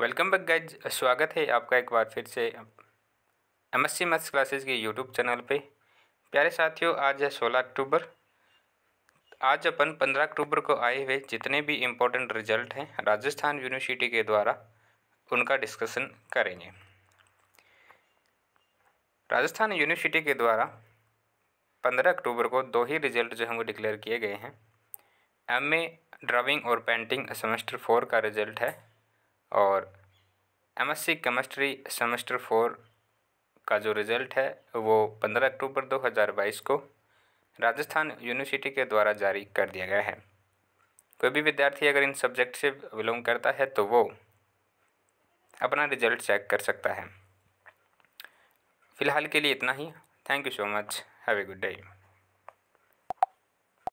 welcome back guys स्वागत है आपका एक बार फिर से M S C maths classes के यूट्यूब चैनल पे प्यारे साथियों आज है 16 अक्टूबर आज अपन 15 अक्टूबर को आए हुए जितने भी इम्पोर्टेंट रिजल्ट हैं राजस्थान यूनिवर्सिटी के द्वारा उनका डिस्कशन करेंगे राजस्थान यूनिवर्सिटी के द्वारा 15 अक्टूबर को दो ही रिजल्ट जो हैं वो डिक्लेयर किए गए हैं एम ए ड्राविंग और पेंटिंग सेमेस्टर फोर का रिजल्ट है और एमएससी केमिस्ट्री सेमेस्टर फोर का जो रिज़ल्ट है वो पंद्रह अक्टूबर 2022 को राजस्थान यूनिवर्सिटी के द्वारा जारी कर दिया गया है कोई भी विद्यार्थी अगर इन सब्जेक्ट से बिलोंग करता है तो वो अपना रिजल्ट चेक कर सकता है फ़िलहाल के लिए इतना ही thank you so much have a good day